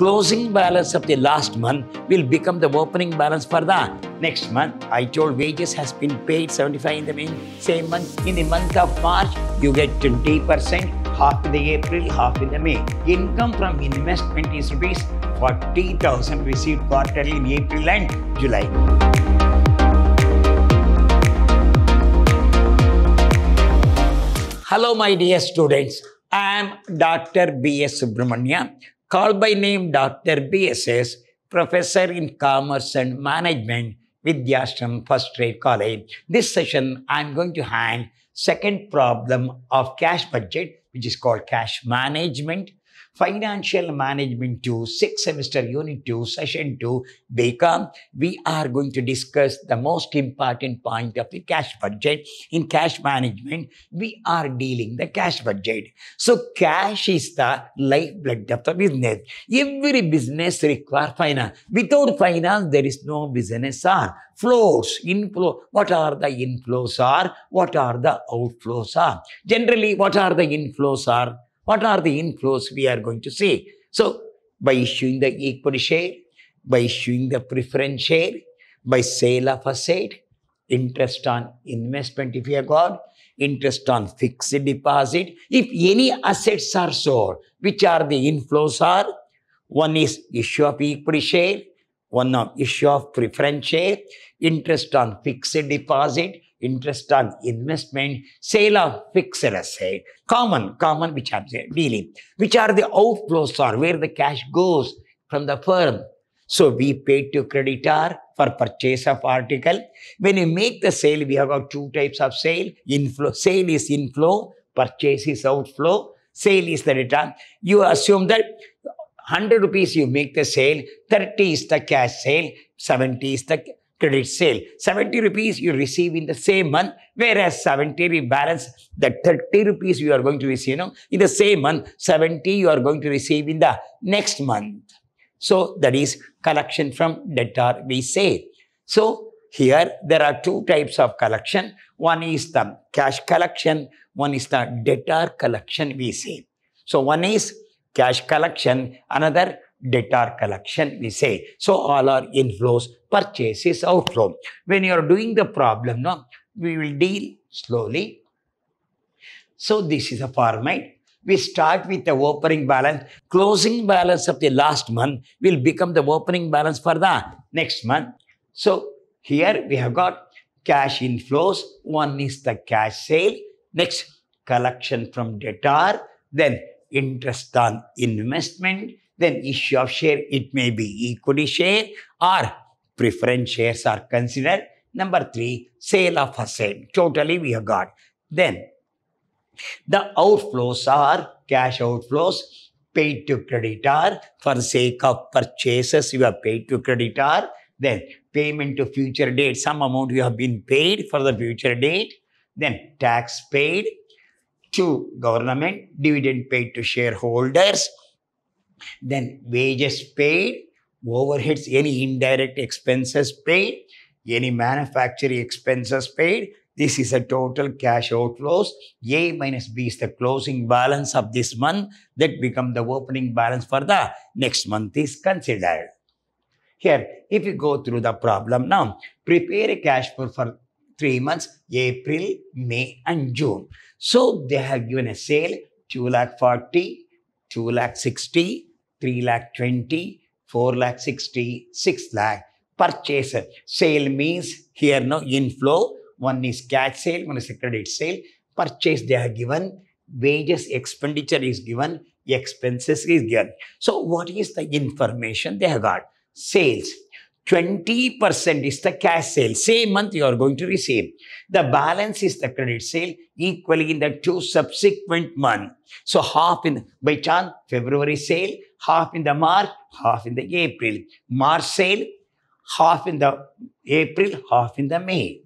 closing balance of the last month will become the opening balance for the next month. I told wages has been paid 75 in the main, same month. In the month of March, you get 20%, half in the April, half in the May. Income from investment is rupees 40,000 received quarterly in April and July. Hello, my dear students. I am Dr. B.S. Subramania Called by name Dr. BSS, Professor in Commerce and Management, Vidyashram First Trade College. This session, I'm going to hand second problem of cash budget, which is called cash management Financial Management 2, 6 semester unit 2, session 2, BECOM, we are going to discuss the most important point of the cash budget. In cash management, we are dealing the cash budget. So cash is the lifeblood of the business. Every business requires finance. Without finance, there is no business are. Flows, inflow, what are the inflows are? What are the outflows are? Generally, what are the inflows are? What are the inflows we are going to see? So, by issuing the equity share, by issuing the preference share, by sale of asset, interest on investment if you have got, interest on fixed deposit. If any assets are sold, which are the inflows are? One is issue of equity share, one of issue of preference share, interest on fixed deposit, interest on investment, sale of fixed asset, common, common which are dealing, which are the outflows or where the cash goes from the firm. So we paid to creditor for purchase of article. When you make the sale, we have got two types of sale. Inflow, sale is inflow, purchase is outflow, sale is the return. You assume that 100 rupees you make the sale, 30 is the cash sale, 70 is the credit sale. 70 rupees you receive in the same month, whereas 70 balance that 30 rupees you are going to receive you know, in the same month, 70 you are going to receive in the next month. So that is collection from debtor we say. So here there are two types of collection. One is the cash collection, one is the debtor collection we say. So one is cash collection, another debtor collection, we say. So, all our inflows, purchases, outflow. When you are doing the problem, no, we will deal slowly. So, this is a format. We start with the opening balance. Closing balance of the last month will become the opening balance for the next month. So, here we have got cash inflows. One is the cash sale. Next, collection from debtor. Then, interest on investment then issue of share, it may be equity share or preference shares are considered. Number three, sale of asset. Totally we have got. Then the outflows are cash outflows paid to creditor for sake of purchases you have paid to creditor. Then payment to future date, some amount you have been paid for the future date. Then tax paid to government, dividend paid to shareholders, then wages paid, overheads, any indirect expenses paid, any manufacturing expenses paid. This is a total cash outflows. A minus B is the closing balance of this month that become the opening balance for the next month is considered. Here, if you go through the problem now, prepare a cash flow for three months, April, May and June. So they have given a sale 2 lakh 40, 2 lakh 60, 3 lakh 20, 4 lakh 60, 6 lakh. Purchaser. Sale means here no inflow. One is cash sale, one is credit sale. Purchase they are given. Wages expenditure is given. Expenses is given. So what is the information they have got? Sales 20% is the cash sale. Same month you are going to receive. The balance is the credit sale equally in the two subsequent months. So half in by chance February sale, half in the March, half in the April. March sale, half in the April, half in the May.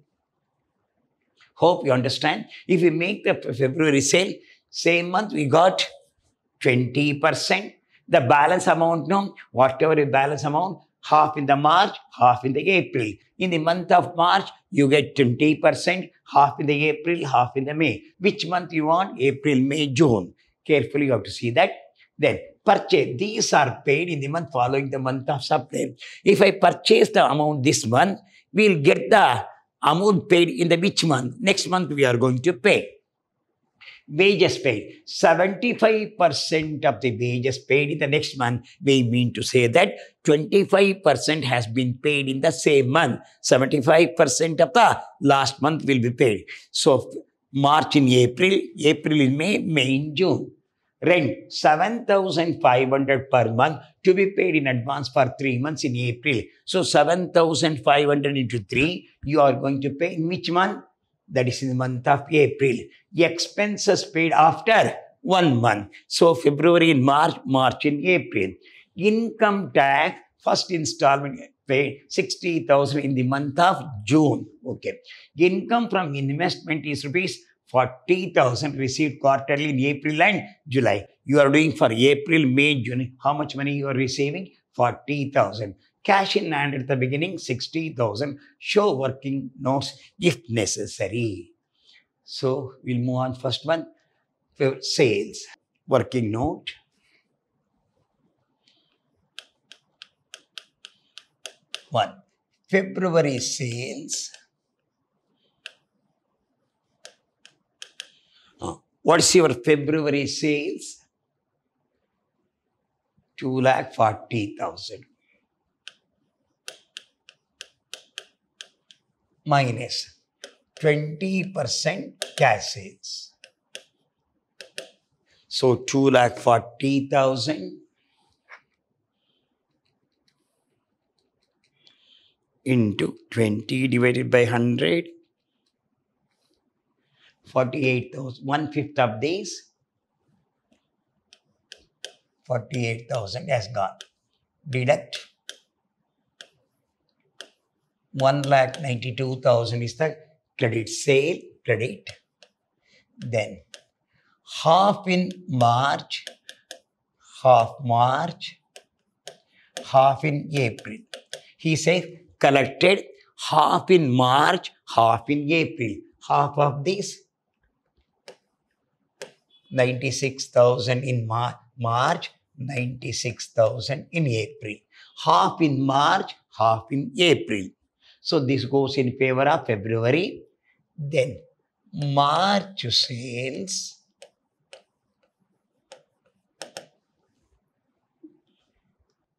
Hope you understand. If we make the February sale, same month we got 20%. The balance amount, no, whatever the balance amount, half in the March, half in the April. In the month of March, you get 20%, half in the April, half in the May. Which month you want? April, May, June. Carefully you have to see that. Then purchase. These are paid in the month following the month of September. If I purchase the amount this month, we'll get the amount paid in the which month? Next month we are going to pay wages paid. 75% of the wages paid in the next month, we mean to say that 25% has been paid in the same month. 75% of the last month will be paid. So March in April, April in May, May in June. Rent 7,500 per month to be paid in advance for three months in April. So 7,500 into three, you are going to pay in which month? that is in the month of April. Expenses paid after one month. So February in March, March in April. Income tax, first installment paid 60,000 in the month of June. Okay. Income from investment is rupees 40,000 received quarterly in April and July. You are doing for April, May, June. How much money you are receiving? 40,000 cash in hand at the beginning, 60,000. Show working notes if necessary. So we'll move on. First one, sales. Working note. One, February sales. Oh, what's your February sales? 2,40,000 minus 20% cash sales. So two lakh forty thousand into 20 divided by 100, 48,000, one fifth of these, 48,000 has gone. Deduct one lakh ninety-two thousand is the credit sale credit. Then half in March, half March, half in April. He says collected half in March, half in April. Half of this 96,000 in Mar March, 96,000 in April. Half in March, half in April. So this goes in favor of February. Then March sales.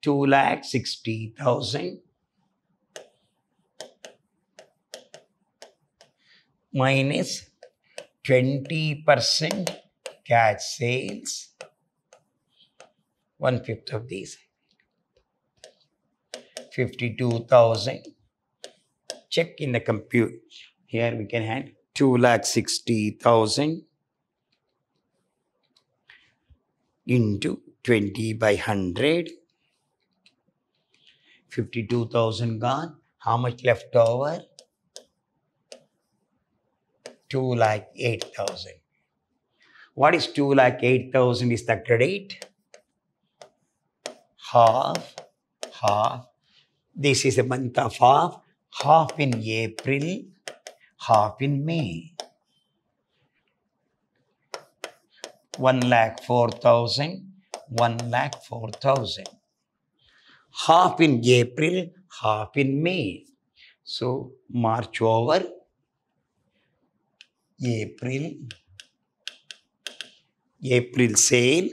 Two lakh sixty thousand minus twenty percent cash sales. One fifth of these. Fifty-two thousand check in the compute. Here we can have 2 lakh 60,000 into 20 by 100. 52,000 gone. How much left over? 2 lakh 8,000. What is 2 lakh 8,000 is the credit. Half, half. This is the month of half half in April, half in May. One lakh four thousand, one lakh four thousand. Half in April, half in May. So March over, April, April sale,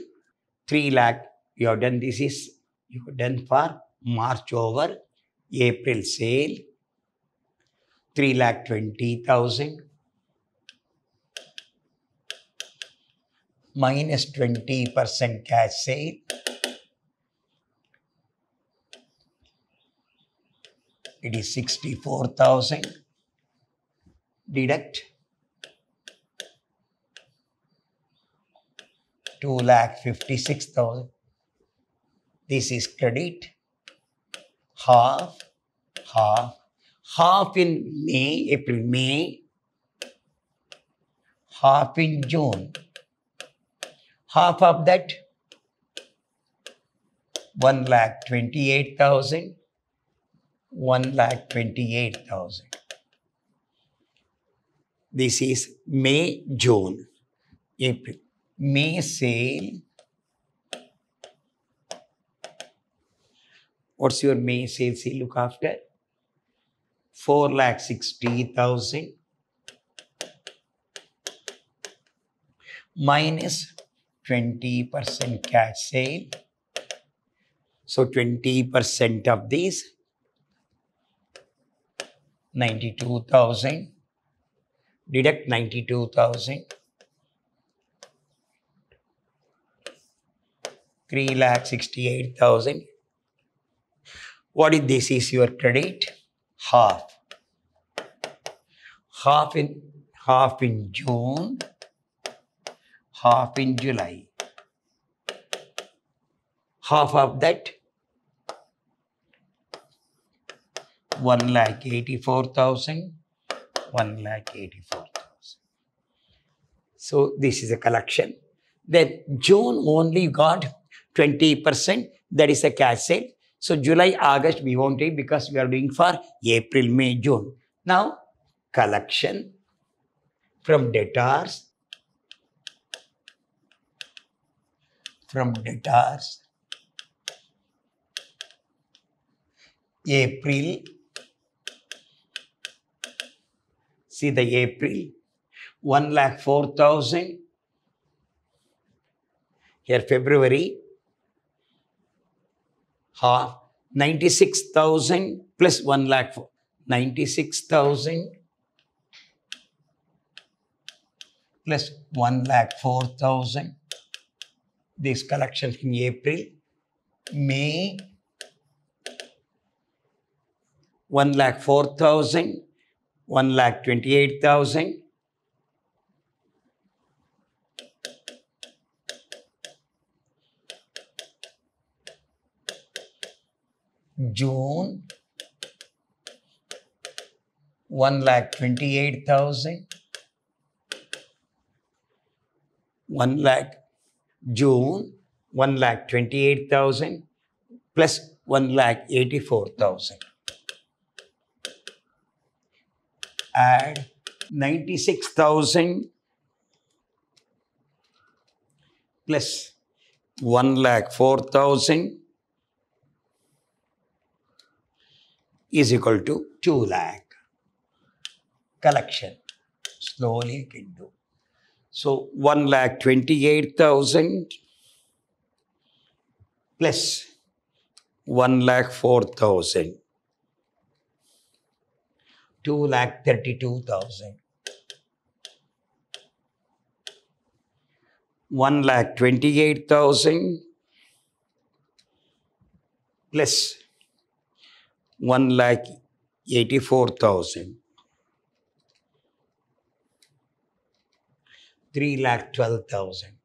3 lakh. You have done this is, you have done for March over, April sale, three lakh twenty thousand minus 20% cash sale it is 64000 deduct 2 lakh 56000 this is credit half half half in May, April, May, half in June. Half of that, one lakh twenty-eight thousand. One lakh twenty-eight thousand. This is May, June, April. May sale. What's your May sale? See, look after four lakh sixty thousand minus 20% cash sale. So 20% of these 92,000 deduct 92,000 3 lakh 68,000 what if this is your credit half. Half in, half in June, half in July. Half of that, 1 lakh eighty-four thousand, one lakh 84,000. So this is a collection. Then June only got 20%, that is a cash sale. So July, August, we won't take because we are doing for April, May, June. Now, collection from debtors, from debtors, April, see the April, one lakh four thousand. here February, half 96,000 plus 1 lakh 96,000 plus 1 lakh 4,000. This collection in April, May 1 lakh 4,000, 1 lakh 28,000, June, one lakh twenty-eight thousand. One lakh June, one lakh twenty-eight thousand plus one lakh eighty-four thousand. Add ninety-six thousand plus one lakh four thousand is equal to 2 lakh. Collection slowly you can do. So 1 lakh 28,000 plus 1 lakh 4,000, 2 lakh 32,000. 1 lakh 28,000 plus 1 lakh 84,000. 3 lakh 12,000.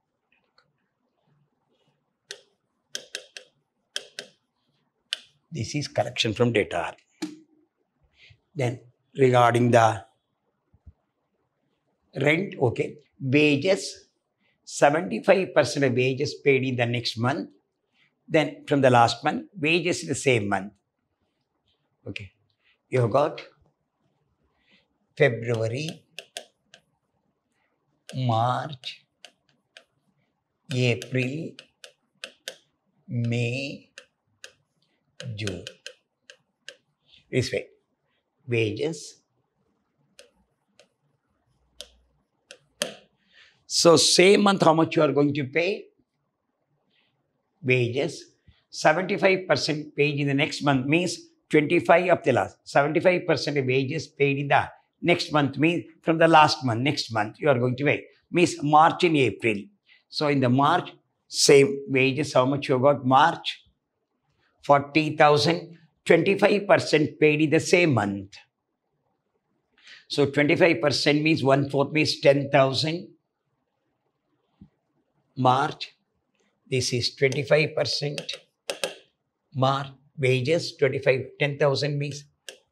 This is collection from data. Then regarding the rent, okay, wages, 75% of wages paid in the next month. Then from the last month, wages in the same month. Okay. You have got February, March, April, May, June. This way, wages. So, same month, how much you are going to pay? Wages. 75% paid in the next month means 25 of the last 75% of wages paid in the next month means from the last month, next month you are going to pay. Means March and April. So in the March, same wages, how much you got? March 40,000, 25% paid in the same month. So 25% means one fourth means 10,000. March, this is 25%. March, wages 25 10000 means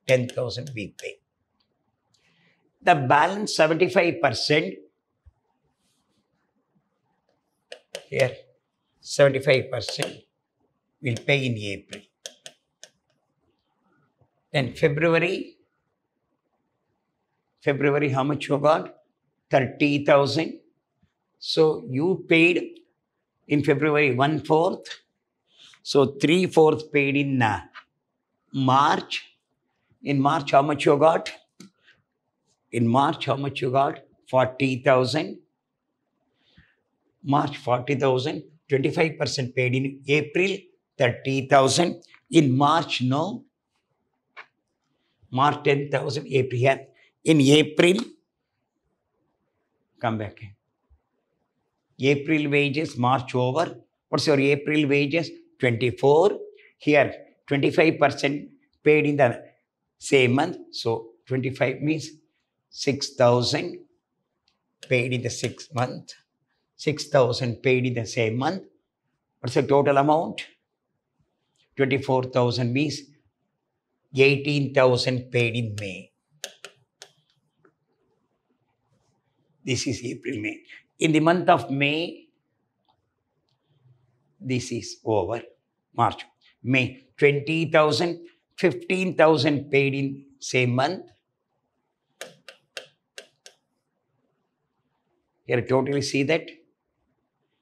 10000 we pay the balance 75% here 75% will pay in april then february february how much you got 30000 so you paid in february one fourth so three fourths paid in uh, March. In March, how much you got? In March, how much you got? 40,000. March, 40,000. 25% paid in April, 30,000. In March, no. March, 10,000. April, yeah. In April, come back. April wages, March over. What's your April wages? 24. Here 25% paid in the same month. So 25 means 6,000 paid in the sixth month. 6,000 paid in the same month. What's the total amount? 24,000 means 18,000 paid in May. This is April, May. In the month of May, this is over. March, May, 20,000, 15,000 paid in same month. Here totally see that.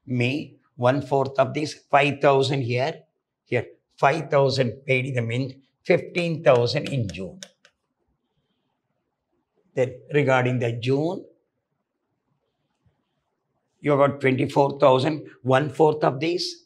May, one fourth of this, 5,000 here. Here, 5,000 paid in the month, 15,000 in June. Then regarding the June, you got 24,000, one fourth of this,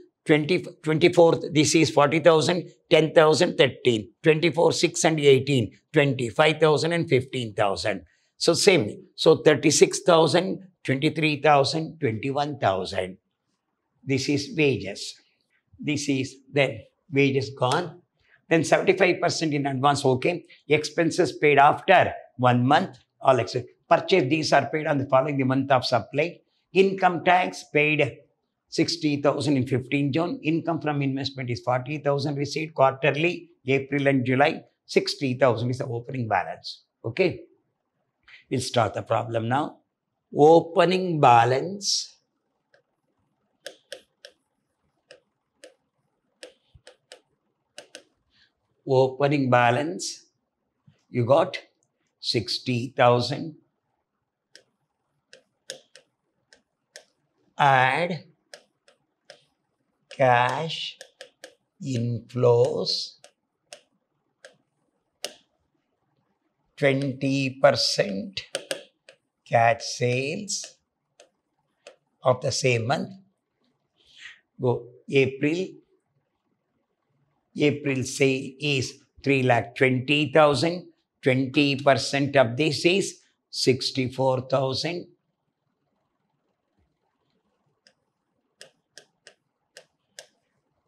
20, 24th, this is 40,000, 10,000, 13, 24, 6 and 18, 20, and 15,000. So same, so 36,000, 23,000, 21,000. This is wages. This is then wages gone. Then 75% in advance, okay. Expenses paid after one month, all expenses. Purchase, these are paid on the following the month of supply. Income tax paid 60,000 in 15 June. Income from investment is 40,000 received quarterly, April and July. 60,000 is the opening balance. Okay. We'll start the problem now. Opening balance opening balance, you got 60,000. Add cash inflows 20% cash sales of the same month. Go April. April sale is 3 lakh 20,000. 20% of this is 64,000.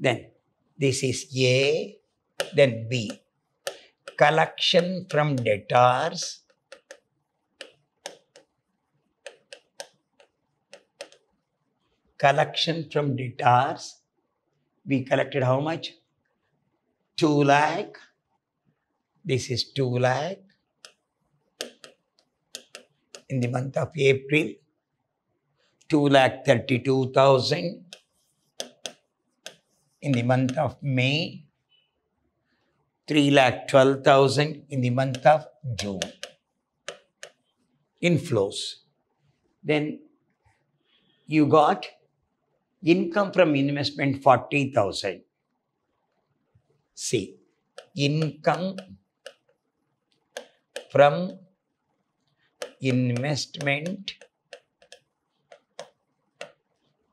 Then this is A, then B. Collection from debtors. Collection from debtors. We collected how much? 2 lakh. This is 2 lakh. In the month of April, 2 lakh 32,000 in the month of May, 3,12,000 in the month of June. Inflows. Then you got income from investment 40,000. See, income from investment,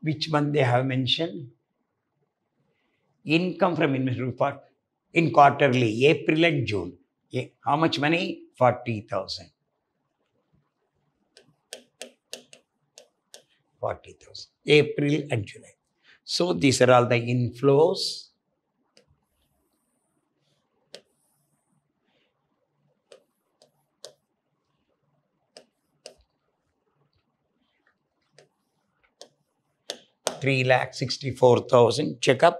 which one they have mentioned? income from investment for in quarterly, April and June. How much money? 40,000. 40,000. April and July. So these are all the inflows. Three lakh sixty four thousand. Check up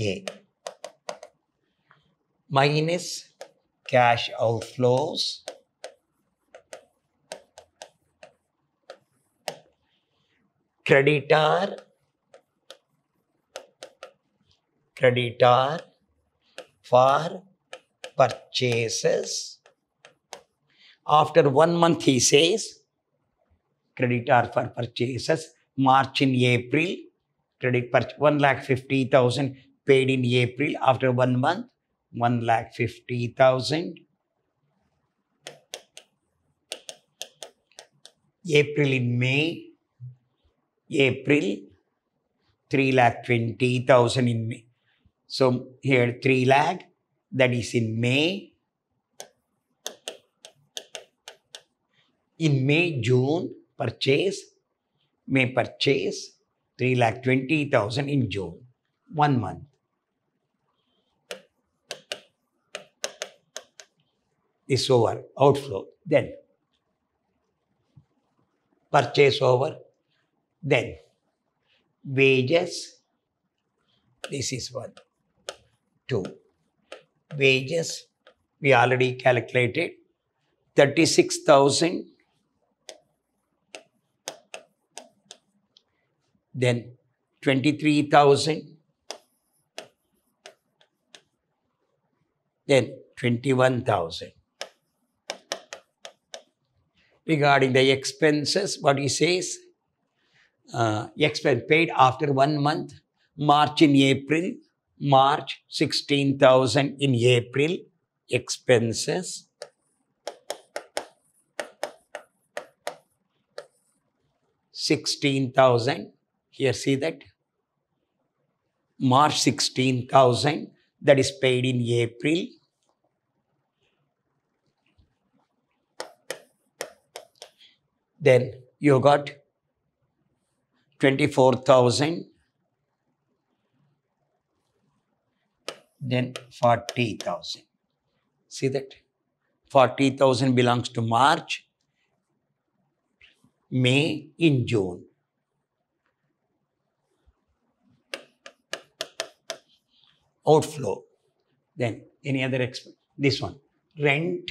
A. Minus cash outflows creditor creditor for purchases after one month he says creditor for purchases march in april credit purchase 1 lakh 50000 paid in April after one month, one lakh fifty thousand. April in May, April, three lakh twenty thousand in May. So here three lakh, that is in May. In May, June, purchase, May purchase, three lakh twenty thousand in June, one month. Is over, outflow. Then purchase over, then wages. This is one, two. Wages, we already calculated 36,000. Then 23,000. Then 21,000 regarding the expenses, what he says, uh, expense paid after one month, March in April, March 16,000 in April, expenses. Sixteen thousand. Here, see that March sixteen thousand that is paid in April. then you got 24,000, then 40,000. See that? 40,000 belongs to March, May, in June. Outflow. Then any other expense? This one. Rent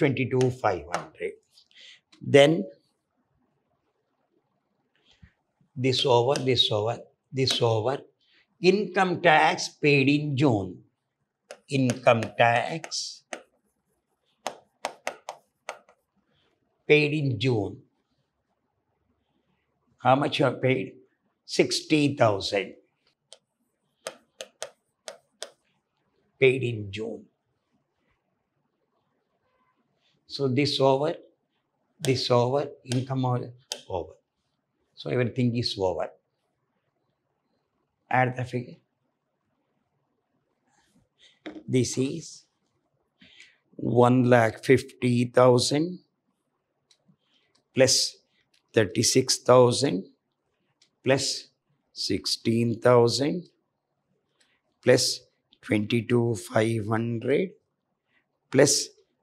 22,500. Then this over, this over, this over. Income tax paid in June. Income tax paid in June. How much you have paid? 60,000 paid in June. So this over, this over, income over. So everything is over. Add the figure. This is one lakh fifty thousand plus thirty six thousand plus sixteen thousand plus twenty two five hundred plus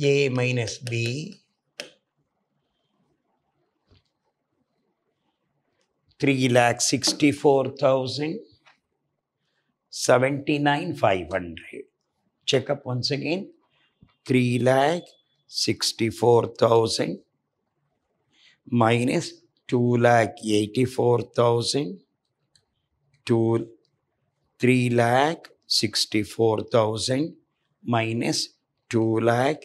a minus b three lakh sixty four thousand seventy nine five hundred check up once again three lakh sixty four thousand minus two lakh eighty four thousand two three lakh sixty four thousand minus two lakh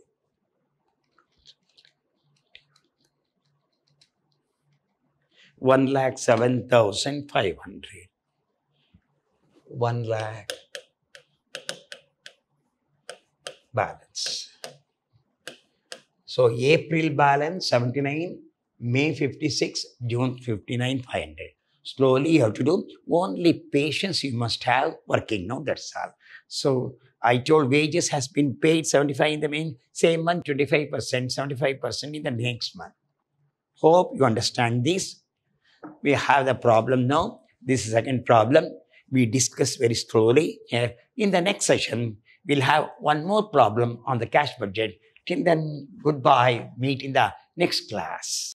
one lakh seven thousand five hundred. One lakh balance. So April balance 79, May 56, June 59, 500. Slowly you have to do. Only patience you must have working now, that's all. So I told wages has been paid 75 in the main, same month 25%, 75% in the next month. Hope you understand this we have the problem now. This is second problem. We discuss very slowly. In the next session, we'll have one more problem on the cash budget. Till then, goodbye. Meet in the next class.